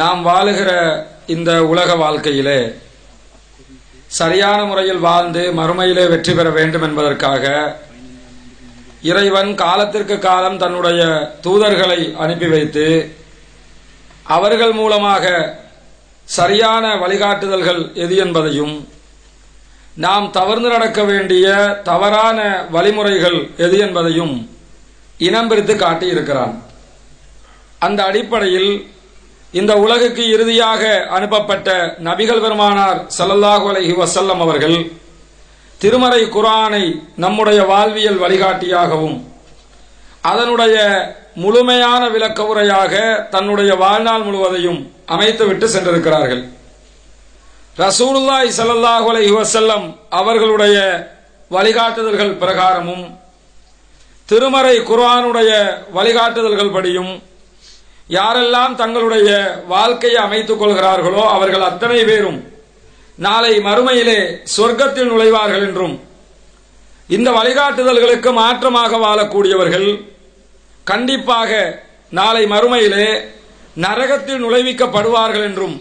நாம் வாழுகிற இந்த உலக வாழ்க்கையிலே சரியான முறையில் வாழ்ந்து மறுமையிலே வெற்றி பெற வேண்டும் என்பதற்காக இறைவன் காலத்திற்கு காலம் தன்னுடைய தூதர்களை அனுப்பி வைத்து அவர்கள் மூலமாக சரியான வழிகாட்டுதல்கள் எது என்பதையும் நாம் தவறு நடக்க வேண்டிய தவறான வழிமுறைகள் எது என்பதையும் இனம் பிரித்து காட்டியிருக்கிறான் அந்த அடிப்படையில் இந்த உலகுக்கு இறுதியாக அனுப்பப்பட்ட நபிகள் பெருமானார் சல்லல்லாஹு அலஹி வசல்லம் அவர்கள் திருமறை குரானை நம்முடைய வாழ்வியல் வழிகாட்டியாகவும் அதனுடைய முழுமையான விளக்க உரையாக தன்னுடைய வாழ்நாள் முழுவதையும் அமைத்துவிட்டு சென்றிருக்கிறார்கள் ரசூலுல்லாய் சல்லாஹு அலஹி வசல்லம் அவர்களுடைய வழிகாட்டுதல்கள் பிரகாரமும் திருமறை குரானுடைய வழிகாட்டுதல்கள் படியும் யாரெல்லாம் தங்களுடைய வாழ்க்கையை அமைத்துக் கொள்கிறார்களோ அவர்கள் அத்தனை பேரும் நாளை மறுமையிலே சொர்க்கத்தில் நுழைவார்கள் என்றும் இந்த வழிகாட்டுதல்களுக்கு மாற்றமாக வாழக்கூடியவர்கள் கண்டிப்பாக நாளை மறுமையிலே நரகத்தில் நுழைவிக்கப்படுவார்கள் என்றும்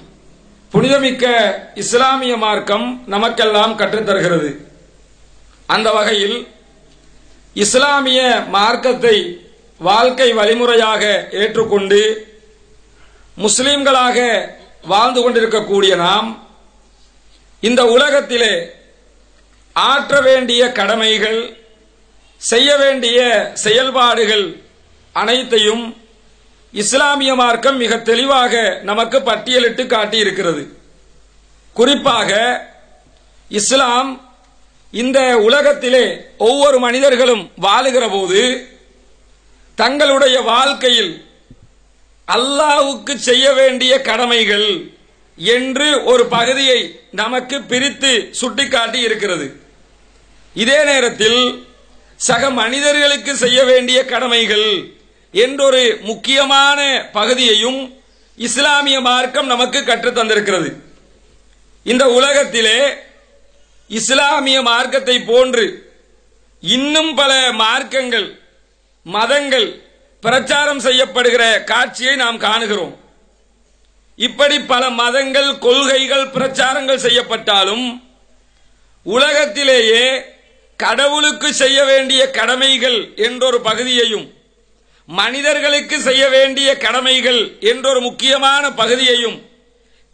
புனிதமிக்க இஸ்லாமிய மார்க்கம் நமக்கெல்லாம் கற்றுத்தருகிறது அந்த வகையில் இஸ்லாமிய மார்க்கத்தை வாழ்க்கை வழிமுறையாக ஏற்றுக்கொண்டு முஸ்லீம்களாக வாழ்ந்து கொண்டிருக்கக்கூடிய நாம் இந்த உலகத்திலே ஆற்ற வேண்டிய கடமைகள் செய்ய வேண்டிய செயல்பாடுகள் அனைத்தையும் இஸ்லாமிய மார்க்கம் மிக தெளிவாக நமக்கு பட்டியலிட்டு காட்டியிருக்கிறது குறிப்பாக இஸ்லாம் இந்த உலகத்திலே ஒவ்வொரு மனிதர்களும் வாழுகிற போது தங்களுடைய வாழ்க்கையில் அல்லாவுக்கு செய்ய வேண்டிய கடமைகள் என்று ஒரு பகுதியை நமக்கு பிரித்து சுட்டிக்காட்டி இருக்கிறது இதே நேரத்தில் சக மனிதர்களுக்கு செய்ய வேண்டிய கடமைகள் என்றொரு முக்கியமான பகுதியையும் இஸ்லாமிய மார்க்கம் நமக்கு தந்திருக்கிறது இந்த உலகத்திலே இஸ்லாமிய மார்க்கத்தை போன்று இன்னும் பல மார்க்கங்கள் மதங்கள் பிரச்சாரம் செய்யப்படுகிற காட்சியை நாம் காணுகிறோம் இப்படி பல மதங்கள் கொள்கைகள் பிரச்சாரங்கள் செய்யப்பட்டாலும் உலகத்திலேயே கடவுளுக்கு செய்ய வேண்டிய கடமைகள் என்றொரு பகுதியையும் மனிதர்களுக்கு செய்ய வேண்டிய கடமைகள் என்றொரு முக்கியமான பகுதியையும்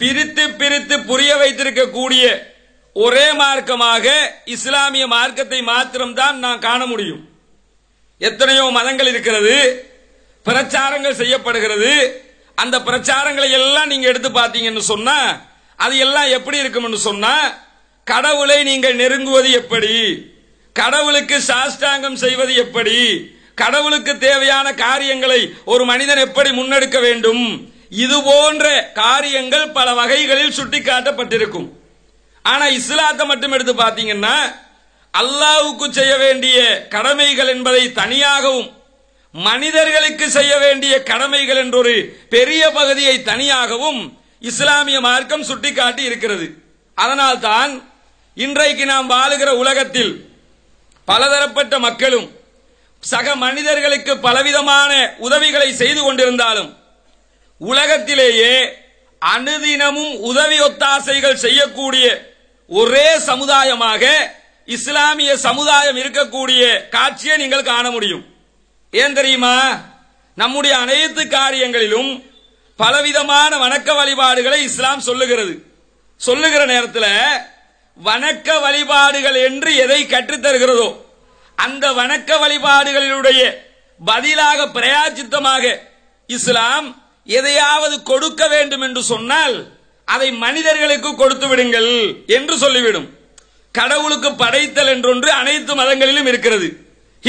பிரித்து பிரித்து புரிய வைத்திருக்கக்கூடிய ஒரே மார்க்கமாக இஸ்லாமிய மார்க்கத்தை மாத்திரம்தான் நான் காண முடியும் எத்தனையோ மதங்கள் இருக்கிறது பிரச்சாரங்கள் செய்யப்படுகிறது அந்த பிரச்சாரங்களை எல்லாம் நீங்க எடுத்து பார்த்தீங்கன்னு சொன்னா அது எல்லாம் எப்படி இருக்கும்னு சொன்னா கடவுளை நீங்கள் நெருங்குவது எப்படி கடவுளுக்கு சாஷ்டாங்கம் செய்வது எப்படி கடவுளுக்கு தேவையான காரியங்களை ஒரு மனிதன் எப்படி முன்னெடுக்க வேண்டும் இது போன்ற காரியங்கள் பல வகைகளில் சுட்டிக்காட்டப்பட்டிருக்கும் ஆனா இஸ்லாத்தை மட்டும் எடுத்து பார்த்தீங்கன்னா அல்லாவுக்கு செய்ய வேண்டிய கடமைகள் என்பதை தனியாகவும் மனிதர்களுக்கு செய்ய வேண்டிய கடமைகள் என்றொரு பெரிய பகுதியை தனியாகவும் இஸ்லாமிய மார்க்கம் சுட்டிக்காட்டி இருக்கிறது அதனால்தான் இன்றைக்கு நாம் வாழுகிற உலகத்தில் பலதரப்பட்ட மக்களும் சக மனிதர்களுக்கு பலவிதமான உதவிகளை செய்து கொண்டிருந்தாலும் உலகத்திலேயே அனுதினமும் உதவி ஒத்தாசைகள் செய்யக்கூடிய ஒரே சமுதாயமாக இஸ்லாமிய சமுதாயம் இருக்கக்கூடிய காட்சியை நீங்கள் காண முடியும் ஏன் தெரியுமா நம்முடைய அனைத்து காரியங்களிலும் பலவிதமான வணக்க வழிபாடுகளை இஸ்லாம் சொல்லுகிறது சொல்லுகிற நேரத்தில் வணக்க வழிபாடுகள் என்று எதை கற்றுத்தருகிறதோ அந்த வணக்க வழிபாடுகளினுடைய பதிலாக பிரயாச்சித்தமாக இஸ்லாம் எதையாவது கொடுக்க வேண்டும் என்று சொன்னால் அதை மனிதர்களுக்கு கொடுத்து விடுங்கள் என்று சொல்லிவிடும் கடவுளுக்கு படைத்தல் என்றொன்று அனைத்து மதங்களிலும் இருக்கிறது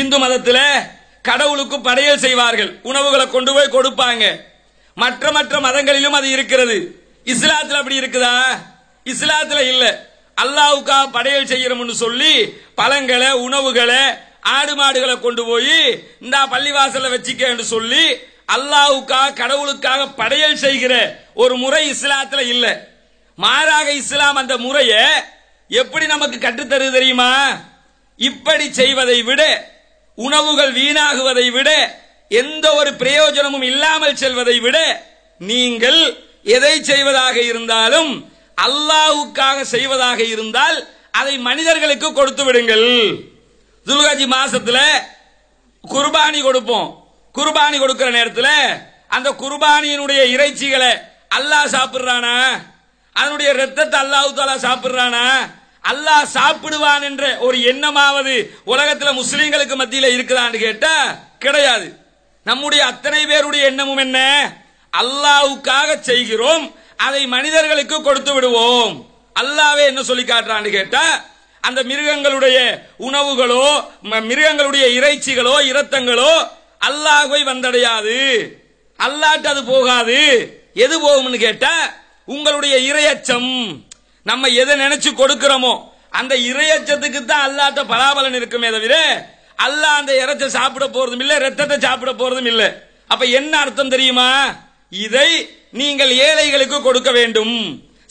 இந்து மதத்தில் கடவுளுக்கு படையல் செய்வார்கள் உணவுகளை கொண்டு போய் கொடுப்பாங்க மற்ற மற்ற மதங்களிலும் அது இருக்கிறது இஸ்லாத்தில் அப்படி இருக்குதா இஸ்லாத்தில் இல்ல அல்லாவுக்கா படையல் செய்யறோம்னு சொல்லி பழங்களை உணவுகளை ஆடு மாடுகளை கொண்டு போய் இந்த பள்ளிவாசல வச்சுக்கன்னு சொல்லி அல்லாவுக்கா கடவுளுக்காக படையல் செய்கிற ஒரு முறை இஸ்லாத்தில் இல்ல மாறாக இஸ்லாம் அந்த முறையை எப்படி நமக்கு கற்றுத்தருது தெரியுமா இப்படி செய்வதை விட உணவுகள் வீணாகுவதை விட எந்த ஒரு பிரயோஜனமும் இல்லாமல் செல்வதை விட நீங்கள் எதை செய்வதாக இருந்தாலும் அல்லாஹுக்காக செய்வதாக இருந்தால் அதை மனிதர்களுக்கு கொடுத்து விடுங்கள் துர்காஜி மாசத்துல குர்பானி கொடுப்போம் குர்பானி கொடுக்கிற நேரத்தில் அந்த குர்பானியினுடைய இறைச்சிகளை அல்லாஹ் சாப்பிடுறானா அதனுடைய ரத்தத்தை அல்லாஹு தாலா சாப்பிடுறானா அல்லாஹ் சாப்பிடுவான் என்ற ஒரு எண்ணமாவது உலகத்துல முஸ்லீம்களுக்கு மத்தியில இருக்குதான்னு கேட்டா கிடையாது நம்முடைய அத்தனை பேருடைய எண்ணமும் என்ன அல்லாவுக்காக செய்கிறோம் அதை மனிதர்களுக்கு கொடுத்து விடுவோம் அல்லாவே என்ன சொல்லி காட்டுறான்னு கேட்டா அந்த மிருகங்களுடைய உணவுகளோ மிருகங்களுடைய இறைச்சிகளோ இரத்தங்களோ அல்லாஹை வந்தடையாது அல்லாட்டு அது போகாது எது போகும்னு கேட்டா உங்களுடைய இரையச்சம் நம்ம எதை நினைச்சு கொடுக்கிறோமோ அந்த இறையச்சத்துக்கு தான் அல்லாட்ட பலாபலன் இருக்குமே தவிர அல்லா அந்த இறச்சை சாப்பிட போறதும் இல்லை ரத்தத்தை சாப்பிட போறதும் இல்லை அப்ப என்ன அர்த்தம் தெரியுமா இதை நீங்கள் ஏழைகளுக்கு கொடுக்க வேண்டும்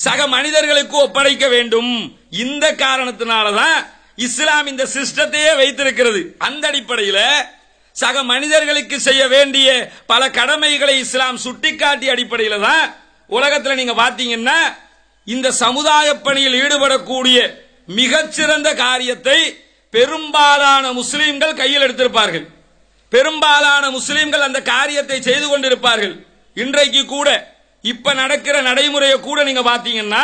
சக மனிதர்களுக்கு ஒப்படைக்க வேண்டும் இந்த காரணத்தினாலதான் இஸ்லாம் இந்த சிஸ்டத்தையே வைத்திருக்கிறது அந்த அடிப்படையில சக மனிதர்களுக்கு செய்ய வேண்டிய பல கடமைகளை இஸ்லாம் சுட்டிக்காட்டி அடிப்படையில தான் உலகத்தில் நீங்க பாத்தீங்கன்னா இந்த சமுதாய பணியில் ஈடுபடக்கூடிய மிகச்சிறந்த காரியத்தை பெரும்பாலான முஸ்லீம்கள் கையில் எடுத்திருப்பார்கள் பெரும்பாலான முஸ்லீம்கள் அந்த காரியத்தை செய்து கொண்டிருப்பார்கள் இன்றைக்கு கூட இப்ப நடக்கிற நடைமுறையை கூட நீங்க பாத்தீங்கன்னா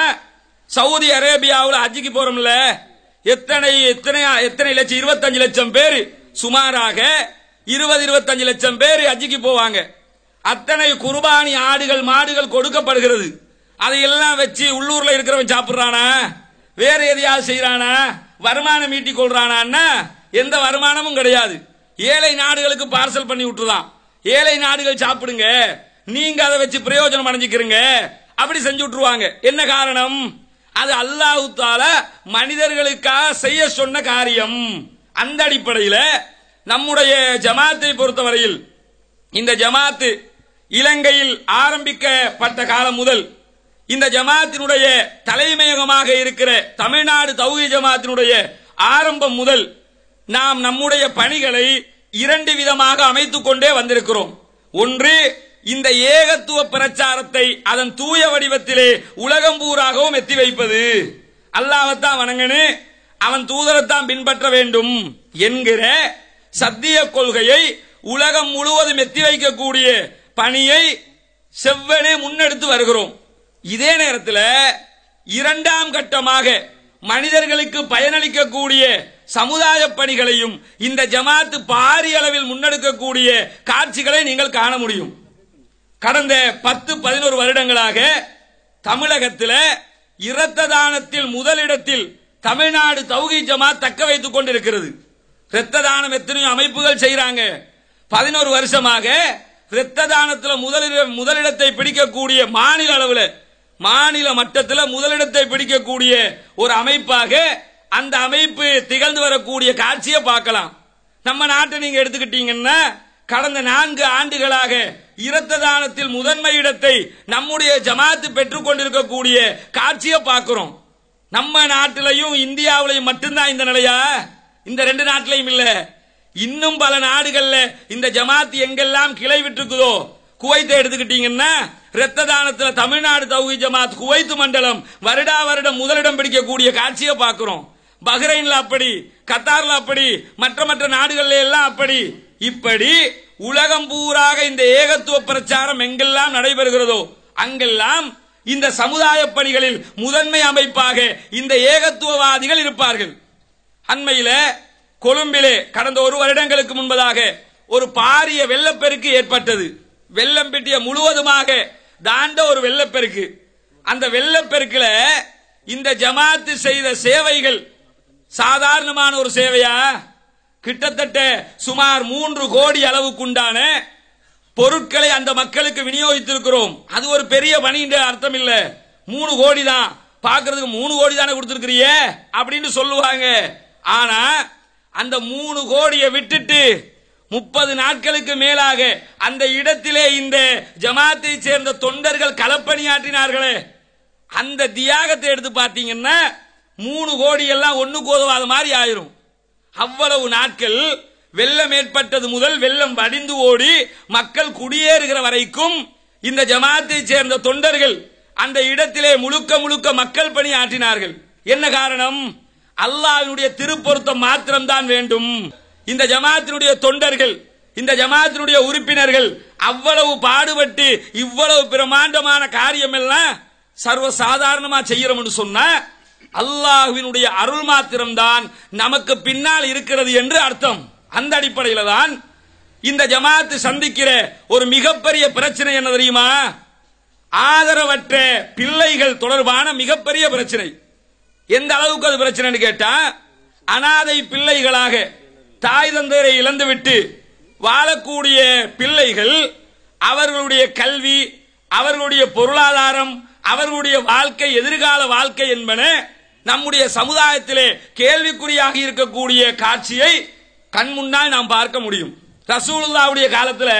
சவுதி அரேபியாவில் அஜிக்கு போறோம்ல எத்தனை எத்தனை எத்தனை லட்சம் இருபத்தஞ்சு லட்சம் பேர் சுமாராக இருபது இருபத்தஞ்சு லட்சம் பேர் அஜிக்கு போவாங்க அத்தனை குர்பானி ஆடுகள் மாடுகள் கொடுக்கப்படுகிறது அதையெல்லாம் வச்சு உள்ளூர்ல இருக்கிறவன் சாப்பிடுறானா வேற எதையாவது செய்யறானா வருமானம் ஈட்டி கொள்றானா எந்த வருமானமும் கிடையாது ஏழை நாடுகளுக்கு பார்சல் பண்ணி விட்டுதான் ஏழை நாடுகள் சாப்பிடுங்க நீங்க அதை வச்சு பிரயோஜனம் அடைஞ்சுக்கிறீங்க அப்படி செஞ்சு விட்டுருவாங்க என்ன காரணம் அது அல்லாஹு மனிதர்களுக்காக செய்ய சொன்ன காரியம் அந்த அடிப்படையில் நம்முடைய ஜமாத்தை பொறுத்தவரையில் இந்த ஜமாத்து இலங்கையில் ஆரம்பிக்கப்பட்ட காலம் முதல் இந்த ஜமாத்தினுடைய தலைமையகமாக இருக்கிற தமிழ்நாடு தௌகி ஜமாத்தினுடைய ஆரம்பம் முதல் நாம் நம்முடைய பணிகளை இரண்டு விதமாக அமைத்துக் கொண்டே வந்திருக்கிறோம் ஒன்று இந்த ஏகத்துவ பிரச்சாரத்தை அதன் தூய வடிவத்திலே உலகம் பூராகவும் எத்தி வைப்பது அல்லாவத்தான் வணங்கனு அவன் தூதரத்தான் பின்பற்ற வேண்டும் என்கிற சத்திய கொள்கையை உலகம் முழுவதும் எத்தி வைக்கக்கூடிய பணியை செவ்வனே முன்னெடுத்து வருகிறோம் இதே நேரத்தில் இரண்டாம் கட்டமாக மனிதர்களுக்கு பயனளிக்கக்கூடிய சமுதாய பணிகளையும் இந்த ஜமாத்து பாரிய அளவில் முன்னெடுக்கக்கூடிய காட்சிகளை நீங்கள் காண முடியும் கடந்த பத்து பதினோரு வருடங்களாக தமிழகத்தில் இரத்த தானத்தில் முதலிடத்தில் தமிழ்நாடு தௌகி ஜமாத் தக்க வைத்துக் கொண்டிருக்கிறது இரத்த தானம் எத்தனையோ அமைப்புகள் செய்யறாங்க பதினோரு வருஷமாக இரத்த தானத்தில் முதலிடத்தை பிடிக்கக்கூடிய மாநில அளவில் மாநில மட்டத்தில் முதலிடத்தை பிடிக்கக்கூடிய ஒரு அமைப்பாக அந்த அமைப்பு திகழ்ந்து வரக்கூடிய காட்சியை பார்க்கலாம் நம்ம நாட்டை நீங்க எடுத்துக்கிட்டீங்கன்னா கடந்த நான்கு ஆண்டுகளாக இரத்த தானத்தில் முதன்மை இடத்தை நம்முடைய ஜமாத்து பெற்றுக் கொண்டிருக்கக்கூடிய காட்சியை பார்க்கிறோம் நம்ம நாட்டிலையும் இந்தியாவிலையும் மட்டும்தான் இந்த நிலையா இந்த ரெண்டு நாட்டிலையும் இல்ல இன்னும் பல நாடுகள்ல இந்த ஜமாத் எங்கெல்லாம் கிளை இருக்குதோ குவைத்தை எடுத்துக்கிட்டீங்கன்னா ரத்த தமிழ்நாடு தௌஹி ஜமாத் குவைத்து மண்டலம் வருடா வருடம் முதலிடம் பிடிக்கக்கூடிய காட்சியை பார்க்கிறோம் பஹ்ரைன்ல அப்படி கத்தார்ல அப்படி மற்ற மற்ற நாடுகள்ல எல்லாம் அப்படி இப்படி உலகம் பூராக இந்த ஏகத்துவ பிரச்சாரம் எங்கெல்லாம் நடைபெறுகிறதோ அங்கெல்லாம் இந்த சமுதாய பணிகளில் முதன்மை அமைப்பாக இந்த ஏகத்துவவாதிகள் இருப்பார்கள் அண்மையில கொழும்பிலே கடந்த ஒரு வருடங்களுக்கு முன்பதாக ஒரு பாரிய வெள்ளப்பெருக்கு ஏற்பட்டது வெள்ளம் பெட்டிய முழுவதுமாக தாண்ட ஒரு வெள்ளப்பெருக்கு அந்த வெள்ளப்பெருக்கில் இந்த ஜமாத்து செய்த சேவைகள் சாதாரணமான ஒரு சேவையா கிட்டத்தட்ட சுமார் மூன்று கோடி அளவுக்குண்டான பொருட்களை அந்த மக்களுக்கு விநியோகித்திருக்கிறோம் அது ஒரு பெரிய பணின்ற அர்த்தம் இல்ல மூணு கோடி தான் பாக்குறதுக்கு மூணு கோடி தானே கொடுத்திருக்கிறீ அப்படின்னு சொல்லுவாங்க ஆனா அந்த மூணு கோடியை விட்டுட்டு முப்பது நாட்களுக்கு மேலாக அந்த இடத்திலே இந்த ஜமாத்தை சேர்ந்த தொண்டர்கள் களப்பணியாற்றினார்களே அந்த தியாகத்தை எடுத்து பார்த்தீங்கன்னா மூணு கோடி எல்லாம் ஒன்றுக்கு உதவாத மாதிரி ஆயிரும் அவ்வளவு நாட்கள் வெள்ளம் ஏற்பட்டது முதல் வெள்ளம் வடிந்து ஓடி மக்கள் குடியேறுகிற வரைக்கும் இந்த ஜமாத்தை சேர்ந்த தொண்டர்கள் அந்த இடத்திலே முழுக்க முழுக்க மக்கள் பணி ஆற்றினார்கள் என்ன காரணம் அல்லாஹினுடைய திருப்பொருத்தம் மாத்திரம்தான் வேண்டும் இந்த ஜமாத்தினுடைய தொண்டர்கள் இந்த ஜமாத்தினுடைய உறுப்பினர்கள் அவ்வளவு பாடுபட்டு இவ்வளவு பிரமாண்டமான காரியம் எல்லாம் சர்வசாதாரணமா செய்யறோம்னு சொன்ன அல்லாஹுவினுடைய அருள் மாத்திரம்தான் நமக்கு பின்னால் இருக்கிறது என்று அர்த்தம் அந்த அடிப்படையில தான் இந்த ஜமாத்து சந்திக்கிற ஒரு மிகப்பெரிய பிரச்சனை என்ன தெரியுமா ஆதரவற்ற பிள்ளைகள் தொடர்பான மிகப்பெரிய பிரச்சனை எந்த அளவுக்கு அது பிரச்சனைன்னு கேட்டா அனாதை பிள்ளைகளாக தாய் தந்தையரை இழந்துவிட்டு வாழக்கூடிய பிள்ளைகள் அவர்களுடைய கல்வி அவர்களுடைய பொருளாதாரம் அவர்களுடைய வாழ்க்கை எதிர்கால வாழ்க்கை என்பன நம்முடைய சமுதாயத்திலே கேள்விக்குறியாக இருக்கக்கூடிய காட்சியை கண் முன்னால் நாம் பார்க்க முடியும் ரசூலுல்லாவுடைய காலத்தில்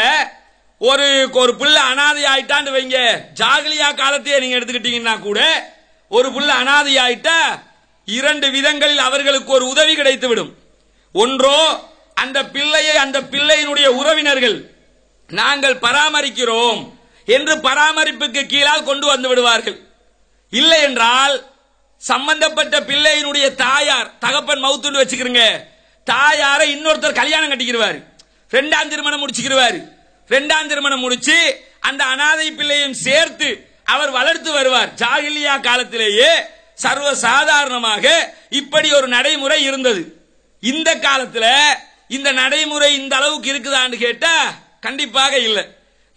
ஒரு ஒரு பிள்ளை அனாதி ஆயிட்டான்னு வைங்க ஜாகலியா காலத்தையே நீங்க எடுத்துக்கிட்டீங்கன்னா கூட ஒரு புள்ள அனாதி ஆயிட்டா இரண்டு விதங்களில் அவர்களுக்கு ஒரு உதவி கிடைத்துவிடும் ஒன்றோ அந்த பிள்ளையை அந்த பிள்ளையினுடைய உறவினர்கள் நாங்கள் பராமரிக்கிறோம் என்று பராமரிப்புக்கு கீழால் கொண்டு வந்து விடுவார்கள் இல்லை என்றால் சம்பந்தப்பட்ட பிள்ளையினுடைய தாயார் தகப்பன் மவுத்து வச்சுக்கிறீங்க தாயாரை இன்னொருத்தர் கல்யாணம் கட்டிக்கிடுவாரு ரெண்டாம் திருமணம் முடிச்சுக்கிடுவாரு ரெண்டாம் திருமணம் முடிச்சு அந்த அனாதை பிள்ளையும் சேர்த்து அவர் வளர்த்து வருவார் ஜாகிலியா காலத்திலேயே சர்வ சாதாரணமாக இப்படி ஒரு நடைமுறை இருந்தது இந்த காலத்துல இந்த நடைமுறை இந்த அளவுக்கு இருக்குதான்னு கேட்டா கண்டிப்பாக இல்லை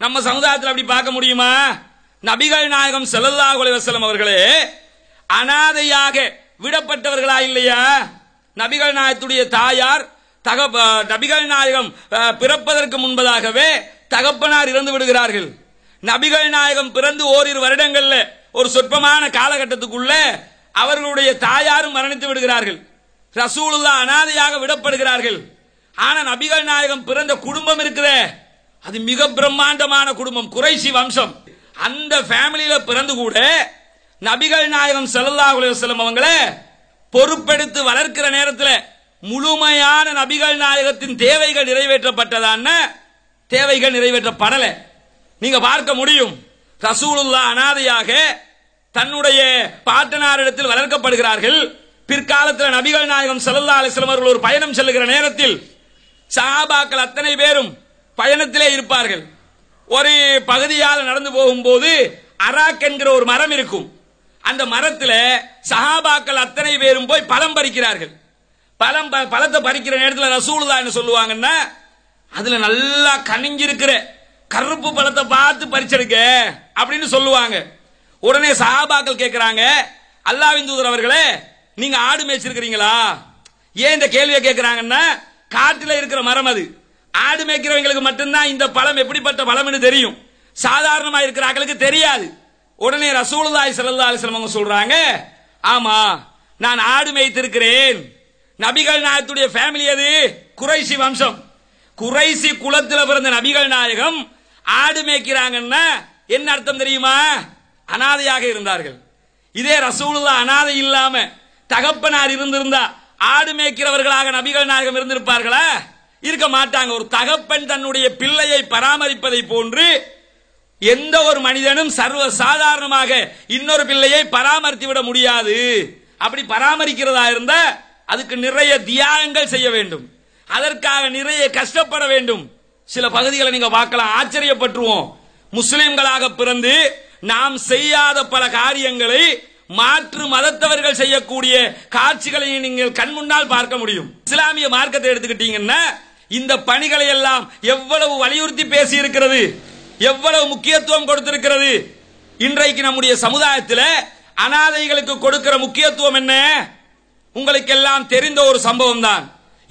நம்ம சமுதாயத்தில் அப்படி பார்க்க முடியுமா நபிகள் நாயகம் செல்லல்லா குலைவசலம் அவர்களே அனாதையாக விடப்பட்டவர்களா இல்லையா நபிகள் நாயத்துடைய தாயார் தகப்ப நபிகள் நாயகம் பிறப்பதற்கு முன்பதாகவே தகப்பனார் இறந்து விடுகிறார்கள் நபிகள் நாயகம் பிறந்து ஓரிரு வருடங்கள்ல ஒரு சொற்பமான காலகட்டத்துக்குள்ள அவர்களுடைய தாயாரும் மரணித்து விடுகிறார்கள் ரசூலுல்லா அனாதையாக விடப்படுகிறார்கள் ஆனா நபிகள் நாயகம் பிறந்த குடும்பம் இருக்கிற அது மிக பிரம்மாண்டமான குடும்பம் குறைசி வம்சம் அந்த ஃபேமிலியில பிறந்து கூட நபிகள் நாயகம் செல்லல்லா உலகம் அவங்கள பொறுப்பெடுத்து வளர்க்கிற நேரத்தில் முழுமையான நபிகள் நாயகத்தின் தேவைகள் நிறைவேற்றப்பட்டதான தேவைகள் நிறைவேற்றப்படலை நீங்க பார்க்க முடியும் ரசூலுல்லா அனாதையாக தன்னுடைய பாட்டனாரிடத்தில் வளர்க்கப்படுகிறார்கள் பிற்காலத்தில் நபிகள் நாயகம் செல்லல்லா அலிஸ்லம் அவர்கள் ஒரு பயணம் செல்லுகிற நேரத்தில் சஹாபாக்கள் அத்தனை பேரும் பயணத்திலே இருப்பார்கள் ஒரு பகுதியால் நடந்து போகும்போது அராக் என்கிற ஒரு மரம் இருக்கும் அந்த மரத்தில் சஹாபாக்கள் அத்தனை பேரும் போய் பழம் பறிக்கிறார்கள் பழம் பழத்தை பறிக்கிற நேரத்தில் ரசூலுதா என்ன சொல்லுவாங்கன்னா அதுல நல்லா கனிஞ்சிருக்கிற கருப்பு பழத்தை பார்த்து பறிச்சிருக்க அப்படின்னு சொல்லுவாங்க உடனே சஹாபாக்கள் கேட்கிறாங்க அல்லாவின் தூதர் அவர்களே நீங்க ஆடு மேய்ச்சிருக்கிறீங்களா ஏன் இந்த கேள்வியை கேட்கிறாங்கன்னா காட்டுல இருக்கிற மரம் அது ஆடு மேய்க்கிறவங்களுக்கு மட்டும்தான் இந்த பழம் எப்படிப்பட்ட பழம்னு தெரியும் சாதாரணமா இருக்கிறாங்களுக்கு தெரியாது உடனே ரசூலுல்லாய் சல்லா அலிஸ்லம் அவங்க சொல்றாங்க ஆமா நான் ஆடு மேய்த்திருக்கிறேன் நபிகள் நாயகத்துடைய ஃபேமிலி அது குறைசி வம்சம் குறைசி குலத்தில் பிறந்த நபிகள் நாயகம் ஆடு மேய்க்கிறாங்கன்னா என்ன அர்த்தம் தெரியுமா அனாதையாக இருந்தார்கள் இதே ரசூலுல்லா அனாதை இல்லாம தகப்பனார் இருந்திருந்தா ஆடு மேய்க்கிறவர்களாக நபிகள் நாயகம் இருந்திருப்பார்களா இருக்க மாட்டாங்க ஒரு தகப்பன் தன்னுடைய பிள்ளையை பராமரிப்பதை போன்று எந்த ஒரு மனிதனும் சர்வ சாதாரணமாக இன்னொரு பிள்ளையை பராமரித்து விட முடியாது அப்படி பராமரிக்கிறதா இருந்த அதுக்கு நிறைய தியாகங்கள் செய்ய வேண்டும் அதற்காக நிறைய கஷ்டப்பட வேண்டும் சில பகுதிகளை நீங்க பார்க்கலாம் ஆச்சரியப்பட்டுருவோம் முஸ்லிம்களாக பிறந்து நாம் செய்யாத பல காரியங்களை மாற்று மதத்தவர்கள் செய்யக்கூடிய காட்சிகளை நீங்கள் கண்முன்னால் பார்க்க முடியும் இஸ்லாமிய மார்க்கத்தை எடுத்துக்கிட்டீங்கன்னா இந்த பணிகளை எல்லாம் எவ்வளவு வலியுறுத்தி பேசி இருக்கிறது எவ்வளவு முக்கியத்துவம் கொடுத்திருக்கிறது இன்றைக்கு நம்முடைய சமுதாயத்தில் அனாதைகளுக்கு கொடுக்கிற முக்கியத்துவம் என்ன உங்களுக்கு எல்லாம் தெரிந்த ஒரு சம்பவம் தான்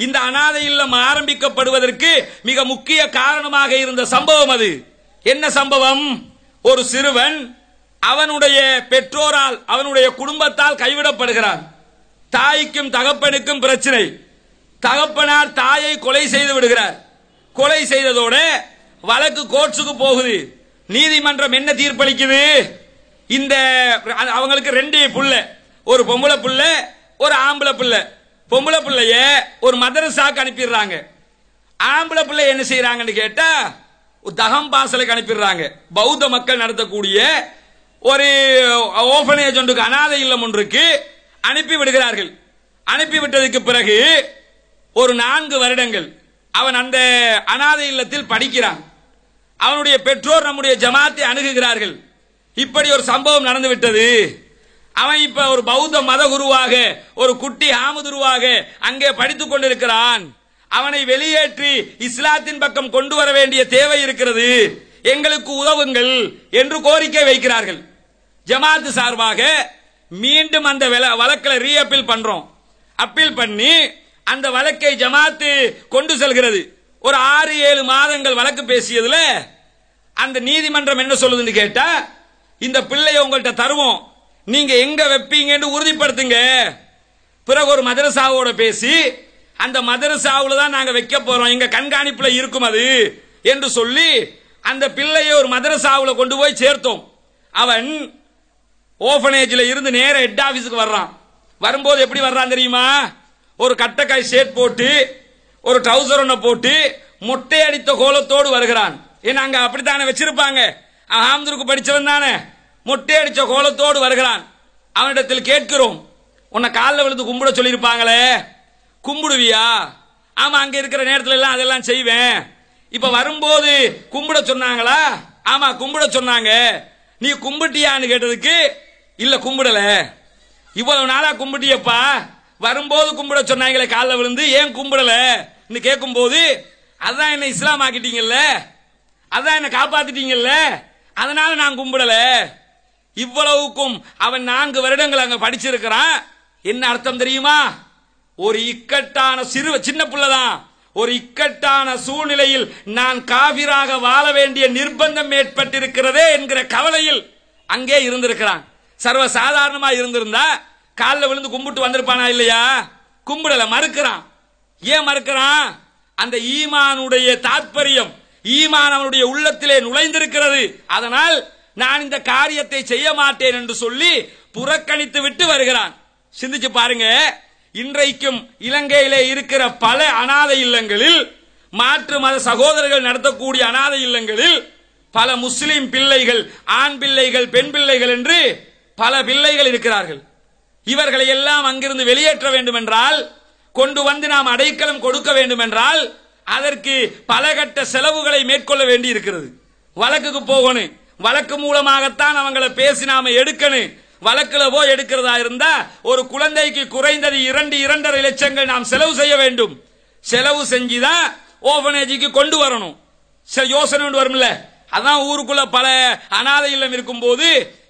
இந்த அனாதை இல்லம் ஆரம்பிக்கப்படுவதற்கு மிக முக்கிய காரணமாக இருந்த சம்பவம் அது என்ன சம்பவம் ஒரு சிறுவன் அவனுடைய பெற்றோரால் அவனுடைய குடும்பத்தால் கைவிடப்படுகிறான் தாய்க்கும் தகப்பனுக்கும் பிரச்சனை தகப்பனார் தாயை கொலை செய்து விடுகிறார் கொலை செய்ததோட வழக்கு கோர்ட்ஸுக்கு போகுது நீதிமன்றம் என்ன தீர்ப்பளிக்குது இந்த அவங்களுக்கு ரெண்டு புள்ள ஒரு பொம்பளை புள்ள ஒரு ஆம்பளை புள்ள பொம்பளை பிள்ளைய ஒரு மதரசாக்கு அனுப்பிடுறாங்க ஆம்பளை பிள்ளை என்ன செய்யறாங்கன்னு கேட்டா தகம் பாசலுக்கு அனுப்பிடுறாங்க பௌத்த மக்கள் நடத்தக்கூடிய ஒரு ஓபனேஜ் ஒன்றுக்கு அனாதை இல்லம் ஒன்றுக்கு அனுப்பி விடுகிறார்கள் அனுப்பி விட்டதுக்கு பிறகு ஒரு நான்கு வருடங்கள் அவன் அந்த அனாதை இல்லத்தில் படிக்கிறான் அவனுடைய பெற்றோர் நம்முடைய ஜமாத்தை அணுகுகிறார்கள் இப்படி ஒரு சம்பவம் நடந்து விட்டது அவன் இப்ப ஒரு பௌத்த மத குருவாக ஒரு குட்டி ஆமுதுருவாக அங்கே படித்துக் கொண்டிருக்கிறான் அவனை வெளியேற்றி இஸ்லாத்தின் பக்கம் கொண்டு வர வேண்டிய தேவை இருக்கிறது எங்களுக்கு உதவுங்கள் என்று கோரிக்கை வைக்கிறார்கள் ஜமாத்து சார்பாக மீண்டும் அந்த வழக்கில் ரீஅப்பீல் பண்றோம் அப்பீல் பண்ணி அந்த வழக்கை ஜமாத்து கொண்டு செல்கிறது ஒரு ஆறு ஏழு மாதங்கள் வழக்கு பேசியதுல அந்த நீதிமன்றம் என்ன சொல்லுதுன்னு கேட்டா இந்த பிள்ளைய உங்கள்கிட்ட தருவோம் நீங்க எங்க வைப்பீங்கன்னு உறுதிப்படுத்துங்க பிறகு ஒரு மதரசாவோட பேசி அந்த மதரசாவில் தான் நாங்க வைக்க போறோம் எங்க கண்காணிப்புல இருக்கும் அது என்று சொல்லி அந்த பிள்ளையை ஒரு மதரசாவில் கொண்டு போய் சேர்த்தோம் அவன் ஓபனேஜில் இருந்து நேரம் ஹெட் ஆஃபீஸுக்கு வர்றான் வரும்போது எப்படி வர்றான் தெரியுமா ஒரு கட்டக்காய் ஷேட் போட்டு ஒரு ட்ரௌசர் ஒன்றை போட்டு மொட்டை அடித்த கோலத்தோடு வருகிறான் ஏன்னா அங்க அப்படித்தானே வச்சிருப்பாங்க அஹாம்துருக்கு படிச்சவன் தானே மொட்டை அடித்த கோலத்தோடு வருகிறான் அவனிடத்தில் கேட்கிறோம் உன்னை காலில் விழுந்து கும்பிட சொல்லியிருப்பாங்களே கும்பிடுவியா ஆமா அங்க இருக்கிற நேரத்துல எல்லாம் அதெல்லாம் செய்வேன் இப்ப வரும்போது கும்பிட சொன்னாங்களா ஆமா கும்பிட சொன்னாங்க நீ கும்பிட்டியான்னு கேட்டதுக்கு இல்ல கும்பிடல இவ்வளவு நாளா கும்பிட்டியப்பா வரும்போது கும்பிட சொன்னாங்களே காலில் விழுந்து ஏன் கும்பிடல கேட்கும் போது அதான் என்ன இஸ்லாம் ஆக்கிட்டீங்கல்ல அதான் என்ன காப்பாத்திட்டீங்கல்ல அதனால நான் கும்பிடல இவ்வளவுக்கும் அவன் நான்கு வருடங்கள் அங்க படிச்சிருக்கிறான் என்ன அர்த்தம் தெரியுமா ஒரு இக்கட்டான சிறு சின்ன பிள்ளைதான் ஒரு இக்கட்டான சூழ்நிலையில் நான் காவிராக வாழ வேண்டிய நிர்பந்தம் ஏற்பட்டிருக்கிறதே என்கிற கவலையில் அங்கே இருந்திருக்கிறான் சர்வசாதாரணமா இருந்திருந்தா காலில் விழுந்து கும்பிட்டு வந்திருப்பானா இல்லையா கும்பிடல மறுக்கிறான் ஏன் மறுக்கிறான் அந்த ஈமானுடைய தாற்பயம் ஈமான் அவனுடைய உள்ளத்திலே நுழைந்திருக்கிறது அதனால் நான் இந்த காரியத்தை செய்ய மாட்டேன் என்று சொல்லி புறக்கணித்து விட்டு வருகிறான் சிந்திச்சு பாருங்க இன்றைக்கும் இலங்கையிலே இருக்கிற பல அனாதை இல்லங்களில் மாற்று மத சகோதரர்கள் நடத்தக்கூடிய அனாதை இல்லங்களில் பல முஸ்லிம் பிள்ளைகள் ஆண் பிள்ளைகள் பெண் பிள்ளைகள் என்று பல பிள்ளைகள் இருக்கிறார்கள் இவர்களை எல்லாம் அங்கிருந்து வெளியேற்ற வேண்டும் என்றால் கொண்டு வந்து நாம் அடைக்கலம் கொடுக்க வேண்டும் என்றால் அதற்கு பலகட்ட செலவுகளை மேற்கொள்ள வேண்டி இருக்கிறது வழக்குக்கு போகணும் வழக்கு மூலமாகத்தான் அவங்களை பேசி நாம எடுக்கணும் வழக்குல போய் எடுக்கிறதா இருந்தா ஒரு குழந்தைக்கு குறைந்தது இரண்டு இரண்டரை லட்சங்கள் நாம் செலவு செய்ய வேண்டும் செலவு செஞ்சுதான் ஓபனேஜிக்கு கொண்டு வரணும் யோசனை வரும்ல அதான் ஊருக்குள்ள பல அனாதை இல்லம் இருக்கும் போது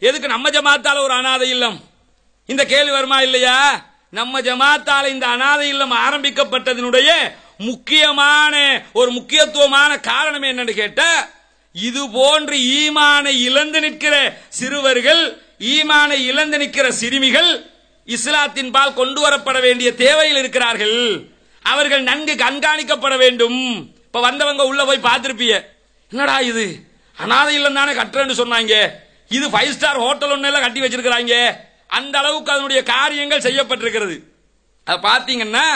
எதுக்கு நம்ம ஜமாத்தால ஒரு அனாதை இல்லம் இந்த கேள்வி வருமா இல்லையா நம்ம ஜமாத்தால இந்த அனாதை இல்லம் ஆரம்பிக்கப்பட்டதனுடைய முக்கியமான ஒரு முக்கியத்துவமான காரணம் என்னன்னு கேட்ட இது போன்று ஈமானை இழந்து நிற்கிற சிறுவர்கள் ஈமானை இழந்து நிற்கிற சிறுமிகள் இஸ்லாத்தின் பால் கொண்டு வரப்பட வேண்டிய தேவையில் இருக்கிறார்கள் அவர்கள் நன்கு கண்காணிக்கப்பட வேண்டும் இப்ப வந்தவங்க உள்ள போய் பார்த்திருப்பிய என்னடா இது அனாதை இல்லம் தானே கட்டுறேன்னு சொன்னாங்க இது ஃபைவ் ஸ்டார் ஹோட்டல் ஒன்னு கட்டி வச்சிருக்கிறாங்க அந்த அளவுக்கு அதனுடைய காரியங்கள் செய்யப்பட்டிருக்கிறது அதை பார்த்தீங்கன்னா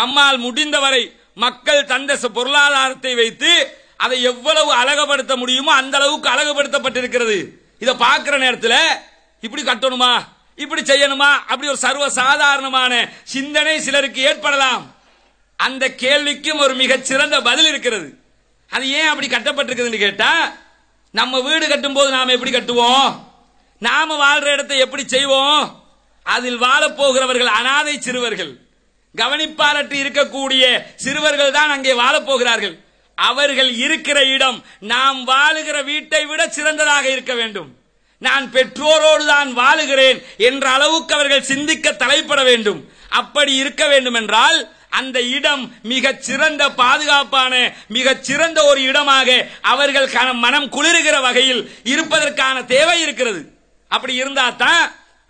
நம்மால் முடிந்தவரை மக்கள் தந்த பொருளாதாரத்தை வைத்து அதை எவ்வளவு அழகுபடுத்த முடியுமோ அந்த அளவுக்கு அழகுபடுத்தப்பட்டிருக்கிறது இதை பார்க்கிற நேரத்தில் இப்படி கட்டணுமா இப்படி செய்யணுமா அப்படி ஒரு சர்வ சாதாரணமான சிந்தனை சிலருக்கு ஏற்படலாம் அந்த கேள்விக்கும் ஒரு மிகச்சிறந்த பதில் இருக்கிறது அது ஏன் அப்படி கட்டப்பட்டிருக்குதுன்னு கேட்டா நம்ம வீடு கட்டும் போது நாம் எப்படி கட்டுவோம் நாம வாழ்ற இடத்தை எப்படி செய்வோம் அதில் வாழப்போகிறவர்கள் அனாதை சிறுவர்கள் கவனிப்பாரற்று இருக்கக்கூடிய சிறுவர்கள் தான் அங்கே வாழப்போகிறார்கள் அவர்கள் இருக்கிற இடம் நாம் வாழுகிற வீட்டை விட சிறந்ததாக இருக்க வேண்டும் நான் பெற்றோரோடு தான் வாழுகிறேன் என்ற அளவுக்கு அவர்கள் சிந்திக்க தலைப்பட வேண்டும் அப்படி இருக்க வேண்டும் என்றால் அந்த இடம் மிக சிறந்த பாதுகாப்பான மிக சிறந்த ஒரு இடமாக அவர்கள் மனம் குளிர்கிற வகையில் இருப்பதற்கான தேவை இருக்கிறது அப்படி இருந்தா தான்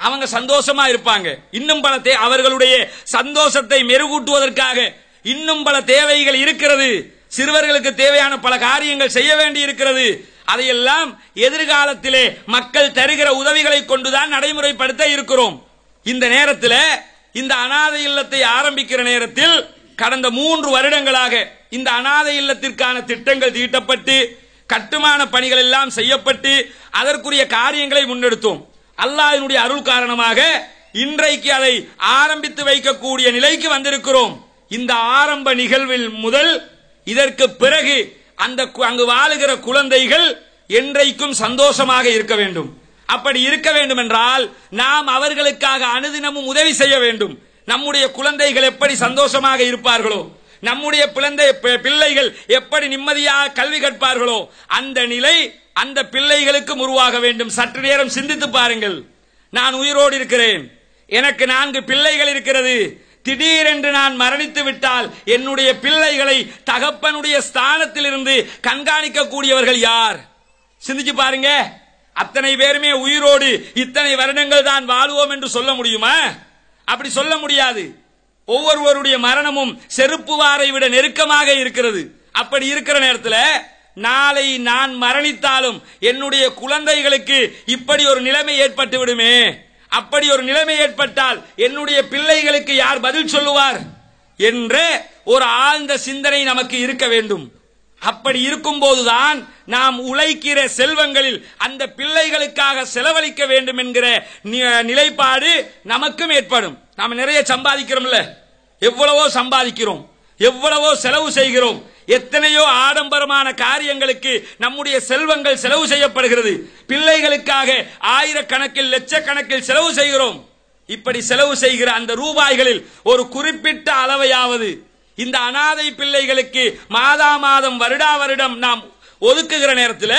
அவங்க சந்தோஷமா இருப்பாங்க இன்னும் பல அவர்களுடைய சந்தோஷத்தை மெருகூட்டுவதற்காக இன்னும் பல தேவைகள் இருக்கிறது சிறுவர்களுக்கு தேவையான பல காரியங்கள் செய்ய வேண்டி இருக்கிறது அதையெல்லாம் எதிர்காலத்திலே மக்கள் தருகிற உதவிகளை கொண்டுதான் நடைமுறைப்படுத்த இருக்கிறோம் இந்த நேரத்தில் இந்த அனாதை இல்லத்தை ஆரம்பிக்கிற நேரத்தில் கடந்த மூன்று வருடங்களாக இந்த அனாதை இல்லத்திற்கான திட்டங்கள் தீட்டப்பட்டு கட்டுமான பணிகள் எல்லாம் செய்யப்பட்டு அதற்குரிய காரியங்களை முன்னெடுத்தோம் அல்லாஹினுடைய அருள் காரணமாக இன்றைக்கு அதை ஆரம்பித்து வைக்கக்கூடிய நிலைக்கு வந்திருக்கிறோம் இந்த ஆரம்ப நிகழ்வில் முதல் இதற்கு பிறகு அந்த அங்கு வாழுகிற குழந்தைகள் என்றைக்கும் சந்தோஷமாக இருக்க வேண்டும் அப்படி இருக்க வேண்டும் என்றால் நாம் அவர்களுக்காக அனுதினமும் உதவி செய்ய வேண்டும் நம்முடைய குழந்தைகள் எப்படி சந்தோஷமாக இருப்பார்களோ நம்முடைய பிள்ளைந்த பிள்ளைகள் எப்படி நிம்மதியாக கல்வி கற்பார்களோ அந்த நிலை அந்த பிள்ளைகளுக்கும் உருவாக வேண்டும் சற்று நேரம் சிந்தித்து பாருங்கள் நான் உயிரோடு இருக்கிறேன் எனக்கு நான்கு பிள்ளைகள் இருக்கிறது திடீரென்று நான் மரணித்து விட்டால் என்னுடைய பிள்ளைகளை தகப்பனுடைய ஸ்தானத்திலிருந்து கண்காணிக்கக்கூடியவர்கள் யார் சிந்திச்சு பாருங்க அத்தனை பேருமே உயிரோடு இத்தனை வருடங்கள் தான் வாழ்வோம் என்று சொல்ல முடியுமா அப்படி சொல்ல முடியாது ஒவ்வொருவருடைய மரணமும் செருப்பு வாரை விட நெருக்கமாக இருக்கிறது அப்படி இருக்கிற நேரத்தில் நாளை நான் மரணித்தாலும் என்னுடைய குழந்தைகளுக்கு இப்படி ஒரு நிலைமை ஏற்பட்டு விடுமே அப்படி ஒரு நிலைமை ஏற்பட்டால் என்னுடைய பிள்ளைகளுக்கு யார் பதில் சொல்லுவார் என்ற ஒரு ஆழ்ந்த சிந்தனை நமக்கு இருக்க வேண்டும் அப்படி இருக்கும் போதுதான் நாம் உழைக்கிற செல்வங்களில் அந்த பிள்ளைகளுக்காக செலவழிக்க வேண்டும் என்கிற நிலைப்பாடு நமக்கும் ஏற்படும் நாம் நிறைய சம்பாதிக்கிறோம்ல எவ்வளவோ சம்பாதிக்கிறோம் எவ்வளவோ செலவு செய்கிறோம் எத்தனையோ ஆடம்பரமான காரியங்களுக்கு நம்முடைய செல்வங்கள் செலவு செய்யப்படுகிறது பிள்ளைகளுக்காக ஆயிரக்கணக்கில் லட்சக்கணக்கில் செலவு செய்கிறோம் இப்படி செலவு செய்கிற அந்த ரூபாய்களில் ஒரு குறிப்பிட்ட அளவையாவது இந்த அனாதை பிள்ளைகளுக்கு மாதா மாதம் வருடா வருடம் நாம் ஒதுக்குகிற நேரத்தில்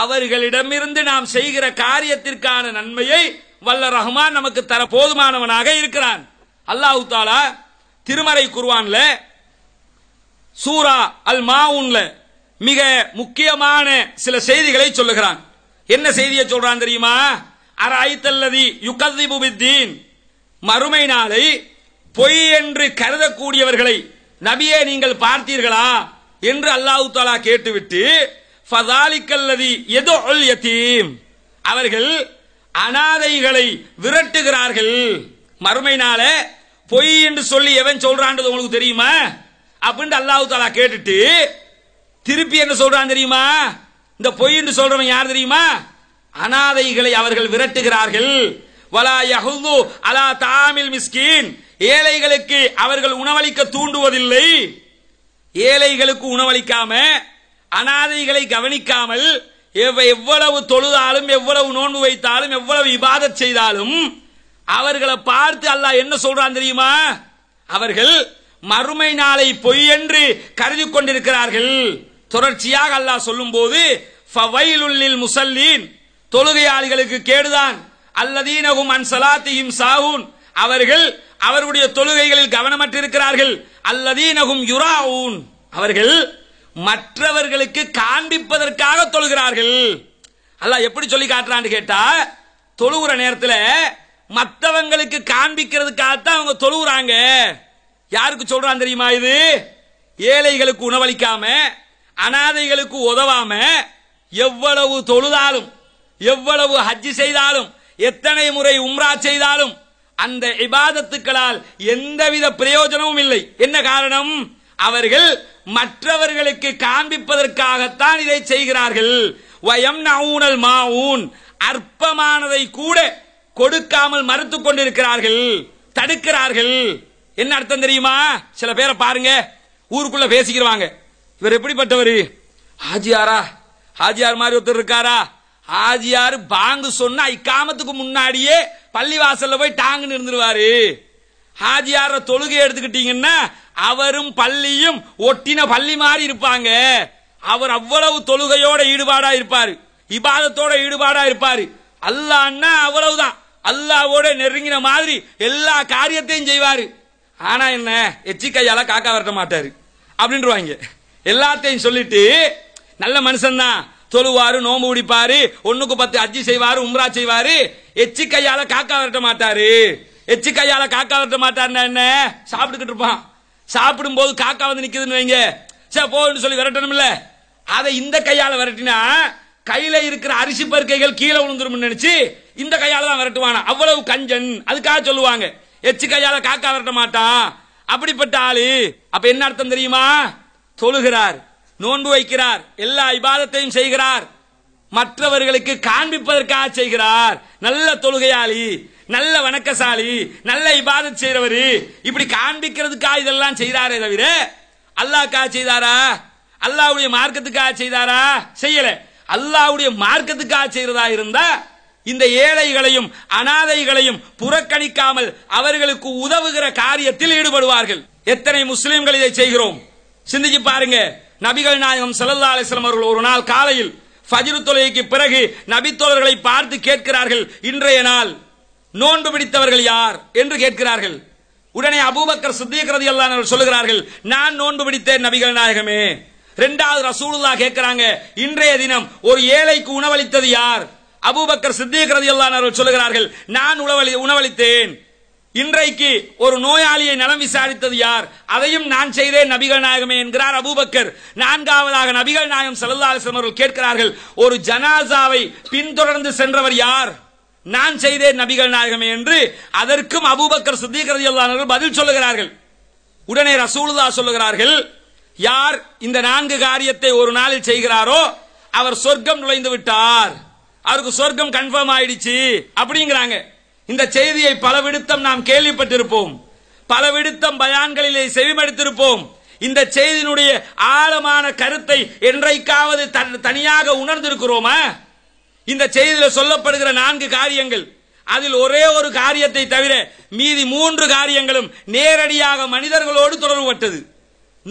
அவர்களிடமிருந்து நாம் செய்கிற காரியத்திற்கான நன்மையை வல்ல ரஹ்மான் நமக்கு தர போதுமானவனாக இருக்கிறான் அல்லாஹு தாலா திருமறை குர்வான்ல சூரா அல் மாவுன்ல மிக முக்கியமான சில செய்திகளை சொல்லுகிறான் என்ன செய்தியை சொல்றான் தெரியுமா அராய்த்தல்லதி யுகதிபுபித்தீன் மறுமை நாளை பொய் என்று கருதக்கூடியவர்களை நபியே நீங்கள் பார்த்தீர்களா என்று அல்லாஹு தாலா கேட்டுவிட்டு ஃபதாலிக்கல்லதி யத்தீம் அவர்கள் அனாதைகளை விரட்டுகிறார்கள் மறுமையினால பொய் என்று சொல்லி எவன் சொல்றான்றது உங்களுக்கு தெரியுமா அப்படின்னு அல்லாஹு தாலா கேட்டுட்டு திருப்பி என்ன சொல்றான் தெரியுமா இந்த பொய் என்று சொல்றவன் யார் தெரியுமா அனாதைகளை அவர்கள் விரட்டுகிறார்கள் வலா யஹுது அலா தாமில் மிஸ்கின் ஏழைகளுக்கு அவர்கள் உணவளிக்க தூண்டுவதில்லை ஏழைகளுக்கு உணவளிக்காம அனாதைகளை கவனிக்காமல் எவ்வளவு தொழுதாலும் எவ்வளவு நோன்பு வைத்தாலும் எவ்வளவு இபாதத் செய்தாலும் அவர்களை பார்த்து அல்லாஹ் என்ன சொல்றான் தெரியுமா அவர்கள் மறுமை நாளை பொய் என்று கருதி கொண்டிருக்கிறார்கள் தொடர்ச்சியாக அல்லாஹ் சொல்லும் போது முசல்லீன் தொழுகையாளிகளுக்கு கேடுதான் அல்லதீனகும் அன் சலாத்தியும் சாகுன் அவர்கள் அவருடைய தொழுகைகளில் கவனமற்றிருக்கிறார்கள் அல்லதீனகும் யுராவூன் அவர்கள் மற்றவர்களுக்கு காண்பிப்பதற்காக தொழுகிறார்கள் அல்ல எப்படி சொல்லி காட்டுறான்னு கேட்டா தொழுகிற நேரத்தில் மற்றவங்களுக்கு காண்பிக்கிறதுக்காகத்தான் அவங்க தொழுகிறாங்க யாருக்கு சொல்றான் தெரியுமா இது ஏழைகளுக்கு உணவளிக்காம அனாதைகளுக்கு உதவாம எவ்வளவு தொழுதாலும் எவ்வளவு ஹஜ்ஜி செய்தாலும் எத்தனை முறை உம்ரா செய்தாலும் அந்த இபாதத்துக்களால் எந்தவித பிரயோஜனமும் இல்லை என்ன காரணம் அவர்கள் மற்றவர்களுக்கு காண்பிப்பதற்காகத்தான் இதை செய்கிறார்கள் வயம் நவுனல் மாவுன் அற்பமானதை கூட கொடுக்காமல் மறுத்து கொண்டிருக்கிறார்கள் தடுக்கிறார்கள் என்ன அர்த்தம் தெரியுமா சில பேரை பாருங்க ஊருக்குள்ள பேசிக்கிறவாங்க இவர் எப்படிப்பட்டவர் ஹாஜியாரா ஹாஜியார் மாதிரி ஒருத்தர் இருக்காரா ஆதியாரு பாங்கு சொன்னா இக்காமத்துக்கு முன்னாடியே வாசல்ல போய் டாங்குன்னு இருந்துருவாரு ஆதியார தொழுகை எடுத்துக்கிட்டீங்கன்னா அவரும் பள்ளியும் ஒட்டின பள்ளி மாதிரி இருப்பாங்க அவர் அவ்வளவு தொழுகையோட ஈடுபாடா இருப்பாரு இபாதத்தோட ஈடுபாடா இருப்பாரு அல்லான்னா அவ்வளவுதான் அல்லாவோட நெருங்கின மாதிரி எல்லா காரியத்தையும் செய்வாரு ஆனா என்ன எச்சி கையால காக்கா வரட்ட மாட்டாரு அப்படின்னு எல்லாத்தையும் சொல்லிட்டு நல்ல மனுஷன் தான் தொழுவாரு நோம்பு பிடிப்பாரு ஒண்ணுக்கு பத்து அஜி செய்வாரு உம்ரா செய்வாரு எச்சி கையால காக்கா வரட்ட மாட்டாரு எச்சி கையால காக்கா வரட்ட மாட்டாருன்னா என்ன சாப்பிட்டுக்கிட்டு இருப்பான் சாப்பிடும் போது காக்கா வந்து நிக்குதுன்னு வைங்க சே போன்னு சொல்லி இல்ல அதை இந்த கையால விரட்டினா கையில இருக்கிற அரிசி பருக்கைகள் கீழே விழுந்துரும் நினைச்சு இந்த கையால தான் விரட்டுவான அவ்வளவு கஞ்சன் அதுக்காக சொல்லுவாங்க எச்சு கையால காக்கா விரட்ட மாட்டான் அப்படிப்பட்ட ஆளு அப்ப என்ன அர்த்தம் தெரியுமா தொழுகிறார் நோன்பு வைக்கிறார் எல்லா இபாதத்தையும் செய்கிறார் மற்றவர்களுக்கு காண்பிப்பதற்காக செய்கிறார் நல்ல தொழுகையாளி நல்ல வணக்கசாலி நல்ல இபாதத் செய்கிறவர் இப்படி காண்பிக்கிறதுக்காக இதெல்லாம் செய்தாரே தவிர அல்லாக்காக செய்தாரா அல்லாவுடைய மார்க்கத்துக்காக செய்தாரா செய்யல அல்லாவுடைய மார்க்கத்துக்காக செய்யறதா இருந்தா இந்த ஏழைகளையும் அனாதைகளையும் புறக்கணிக்காமல் அவர்களுக்கு உதவுகிற காரியத்தில் ஈடுபடுவார்கள் எத்தனை முஸ்லிம்கள் இதை செய்கிறோம் சிந்திச்சு பாருங்க நபிகள் நாயகம் செல்லல்ல அலிஸ்லம் அவர்கள் ஒரு நாள் காலையில் பஜிரு தொலைக்கு பிறகு நபித்தோழர்களை பார்த்து கேட்கிறார்கள் இன்றைய நாள் நோன்பு பிடித்தவர்கள் யார் என்று கேட்கிறார்கள் உடனே அபூபக்கர் சித்திகரதி எல்லாம் சொல்லுகிறார்கள் நான் நோன்பு பிடித்தேன் நபிகள் நாயகமே ரெண்டாவது ரசூலுல்லா கேட்கிறாங்க இன்றைய தினம் ஒரு ஏழைக்கு உணவளித்தது யார் அபூபக்கர் சித்திகரதி எல்லாம் சொல்லுகிறார்கள் நான் உணவளி உணவளித்தேன் இன்றைக்கு ஒரு நோயாளியை நலம் விசாரித்தது யார் அதையும் நான் செய்தேன் நபிகள் நாயகமே என்கிறார் அபூபக்கர் நான்காவதாக நபிகள் நாயகம் சல்லா அவர்கள் கேட்கிறார்கள் ஒரு ஜனாசாவை பின்தொடர்ந்து சென்றவர் யார் நான் செய்தேன் நபிகள் நாயகமே என்று அதற்கும் அபூபக்கர் சுத்திகரதியாளர்கள் பதில் சொல்லுகிறார்கள் உடனே ரசூலுதா சொல்லுகிறார்கள் யார் இந்த நான்கு காரியத்தை ஒரு நாளில் செய்கிறாரோ அவர் சொர்க்கம் நுழைந்து விட்டார் அவருக்கு சொர்க்கம் கன்ஃபார்ம் ஆயிடுச்சு அப்படிங்கிறாங்க இந்த செய்தியை பல விடுத்தம் நாம் கேள்விப்பட்டிருப்போம் பல விடுத்தம் பயான்களிலே செவிமடுத்திருப்போம் இந்த செய்தியினுடைய ஆழமான கருத்தை என்றைக்காவது தனியாக உணர்ந்திருக்கிறோமா இந்த செய்தியில சொல்லப்படுகிற நான்கு காரியங்கள் அதில் ஒரே ஒரு காரியத்தை தவிர மீதி மூன்று காரியங்களும் நேரடியாக மனிதர்களோடு தொடர்புபட்டது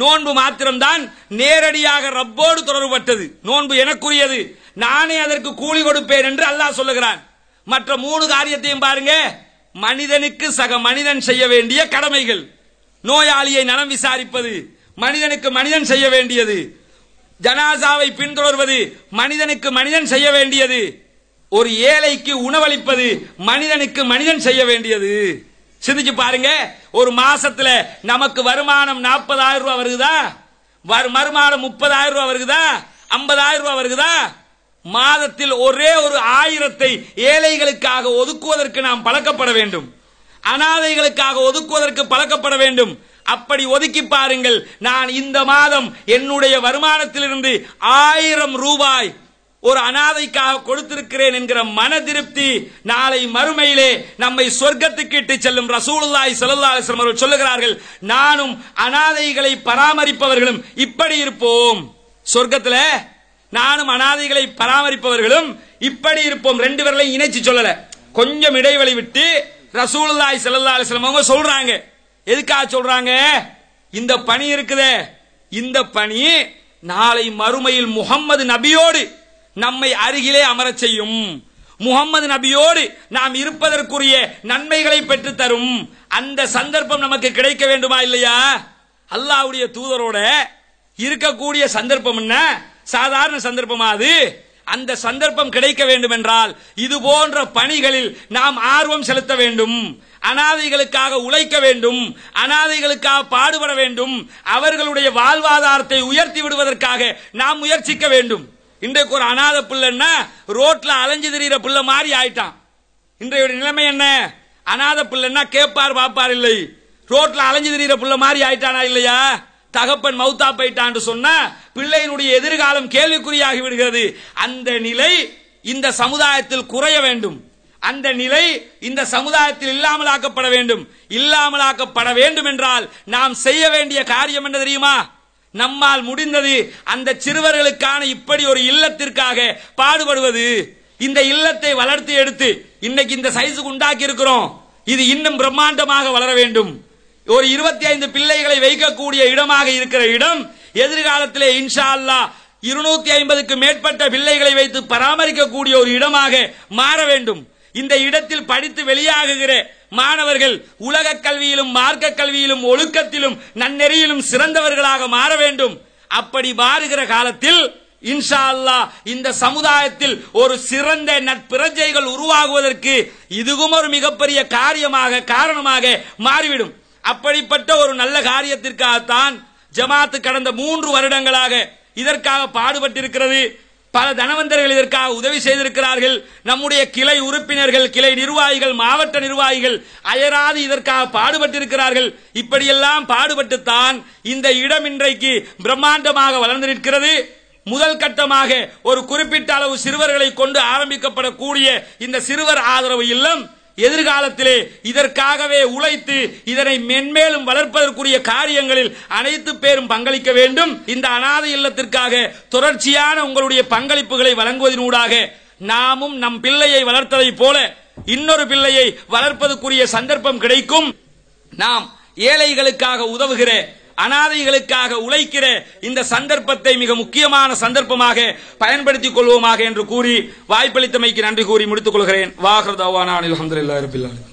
நோன்பு மாத்திரம்தான் நேரடியாக ரப்போடு தொடர்புபட்டது நோன்பு எனக்குரியது நானே அதற்கு கூலி கொடுப்பேன் என்று அல்லாஹ் சொல்லுகிறான் மற்ற மூணு காரியத்தையும் பாருங்க மனிதனுக்கு சக மனிதன் செய்ய வேண்டிய கடமைகள் நோயாளியை நலம் விசாரிப்பது மனிதனுக்கு மனிதன் செய்ய வேண்டியது ஜனாசாவை பின்தொடர்வது மனிதனுக்கு மனிதன் செய்ய வேண்டியது ஒரு ஏழைக்கு உணவளிப்பது மனிதனுக்கு மனிதன் செய்ய வேண்டியது சிந்திச்சு பாருங்க ஒரு மாசத்துல நமக்கு வருமானம் நாற்பதாயிரம் ரூபாய் வருகுதா வருமானம் முப்பதாயிரம் ரூபாய் வருகுதா ஐம்பதாயிரம் ரூபாய் வருகுதா மாதத்தில் ஒரே ஒரு ஆயிரத்தை ஏழைகளுக்காக ஒதுக்குவதற்கு நாம் பழக்கப்பட வேண்டும் அனாதைகளுக்காக ஒதுக்குவதற்கு பழக்கப்பட வேண்டும் அப்படி ஒதுக்கி பாருங்கள் நான் இந்த மாதம் என்னுடைய வருமானத்திலிருந்து ஆயிரம் ரூபாய் ஒரு அனாதைக்காக கொடுத்திருக்கிறேன் என்கிற மன திருப்தி நாளை மறுமையிலே நம்மை சொர்க்கத்துக்கு இட்டு செல்லும் ரசூலுல்லாய் சல்லல்லாஸ்லம் அவர்கள் சொல்லுகிறார்கள் நானும் அனாதைகளை பராமரிப்பவர்களும் இப்படி இருப்போம் சொர்க்கத்தில் நானும் அனாதைகளை பராமரிப்பவர்களும் இப்படி இருப்போம் ரெண்டு பேர்களையும் இணைச்சு சொல்லல கொஞ்சம் இடைவெளி விட்டு ரசூலுல்லாய் செல்லல்லா அவங்க சொல்றாங்க எதுக்காக சொல்றாங்க இந்த பணி இருக்குதே இந்த பணி நாளை மறுமையில் முகம்மது நபியோடு நம்மை அருகிலே அமரச் செய்யும் முகம்மது நபியோடு நாம் இருப்பதற்குரிய நன்மைகளை பெற்று தரும் அந்த சந்தர்ப்பம் நமக்கு கிடைக்க வேண்டுமா இல்லையா அல்லாவுடைய தூதரோட இருக்கக்கூடிய சந்தர்ப்பம் என்ன சாதாரண சந்தர்ப்பமா அது அந்த சந்தர்ப்பம் கிடைக்க வேண்டும் என்றால் இது போன்ற பணிகளில் நாம் ஆர்வம் செலுத்த வேண்டும் அனாதைகளுக்காக உழைக்க வேண்டும் அனாதைகளுக்காக பாடுபட வேண்டும் அவர்களுடைய வாழ்வாதாரத்தை உயர்த்தி விடுவதற்காக நாம் முயற்சிக்க வேண்டும் இன்றைக்கு ஒரு அநாத பிள்ளைன்னா ரோட்ல அலைஞ்சு திரியிற புள்ள மாறி ஆயிட்டான் இன்றைய நிலைமை என்ன அனாத பிள்ளைன்னா கேட்பார் பார்ப்பார் இல்லை ரோட்ல அலைஞ்சு திரியிற புள்ள மாறி ஆயிட்டானா இல்லையா தகப்பன் மௌத்தா போயிட்டான் சொன்ன பிள்ளையினுடைய எதிர்காலம் கேள்விக்குறியாகி விடுகிறது அந்த நிலை இந்த சமுதாயத்தில் குறைய வேண்டும் அந்த நிலை இந்த சமுதாயத்தில் இல்லாமலாக்கப்பட வேண்டும் இல்லாமலாக்கப்பட வேண்டும் என்றால் நாம் செய்ய வேண்டிய காரியம் என்ன தெரியுமா நம்மால் முடிந்தது அந்த சிறுவர்களுக்கான இப்படி ஒரு இல்லத்திற்காக பாடுபடுவது இந்த இல்லத்தை வளர்த்து எடுத்து இன்னைக்கு இந்த சைஸுக்கு உண்டாக்கி இருக்கிறோம் இது இன்னும் பிரம்மாண்டமாக வளர வேண்டும் ஒரு இருபத்தி ஐந்து பிள்ளைகளை வைக்கக்கூடிய இடமாக இருக்கிற இடம் எதிர்காலத்திலே இன்ஷா அல்லா இருநூத்தி ஐம்பதுக்கு மேற்பட்ட பிள்ளைகளை வைத்து பராமரிக்கக்கூடிய ஒரு இடமாக மாற வேண்டும் இந்த இடத்தில் படித்து வெளியாகுகிற மாணவர்கள் உலக கல்வியிலும் மார்க்க கல்வியிலும் ஒழுக்கத்திலும் நன்னெறியிலும் சிறந்தவர்களாக மாற வேண்டும் அப்படி மாறுகிற காலத்தில் இன்ஷா அல்லா இந்த சமுதாயத்தில் ஒரு சிறந்த நட்பிரஜைகள் உருவாகுவதற்கு இதுவும் ஒரு மிகப்பெரிய காரியமாக காரணமாக மாறிவிடும் அப்படிப்பட்ட ஒரு நல்ல காரியத்திற்காகத்தான் ஜமாத்து கடந்த மூன்று வருடங்களாக இதற்காக பாடுபட்டிருக்கிறது பல தனவந்தர்கள் இதற்காக உதவி செய்திருக்கிறார்கள் நம்முடைய கிளை உறுப்பினர்கள் கிளை நிர்வாகிகள் மாவட்ட நிர்வாகிகள் அயராது இதற்காக பாடுபட்டிருக்கிறார்கள் இப்படியெல்லாம் பாடுபட்டுத்தான் இந்த இடம் இன்றைக்கு பிரம்மாண்டமாக வளர்ந்து நிற்கிறது முதல் கட்டமாக ஒரு குறிப்பிட்ட அளவு சிறுவர்களை கொண்டு ஆரம்பிக்கப்படக்கூடிய இந்த சிறுவர் ஆதரவு இல்லம் எதிர்காலத்திலே இதற்காகவே உழைத்து இதனை மென்மேலும் வளர்ப்பதற்குரிய காரியங்களில் அனைத்து பேரும் பங்களிக்க வேண்டும் இந்த அனாதை இல்லத்திற்காக தொடர்ச்சியான உங்களுடைய பங்களிப்புகளை வழங்குவதனூடாக நாமும் நம் பிள்ளையை வளர்த்ததைப் போல இன்னொரு பிள்ளையை வளர்ப்பதற்குரிய சந்தர்ப்பம் கிடைக்கும் நாம் ஏழைகளுக்காக உதவுகிற அனாதைகளுக்காக உழைக்கிற இந்த சந்தர்ப்பத்தை மிக முக்கியமான சந்தர்ப்பமாக பயன்படுத்திக் கொள்வோமாக என்று கூறி வாய்ப்பளித்தமைக்கு நன்றி கூறி முடித்துக் கொள்கிறேன் வாகர் தவானா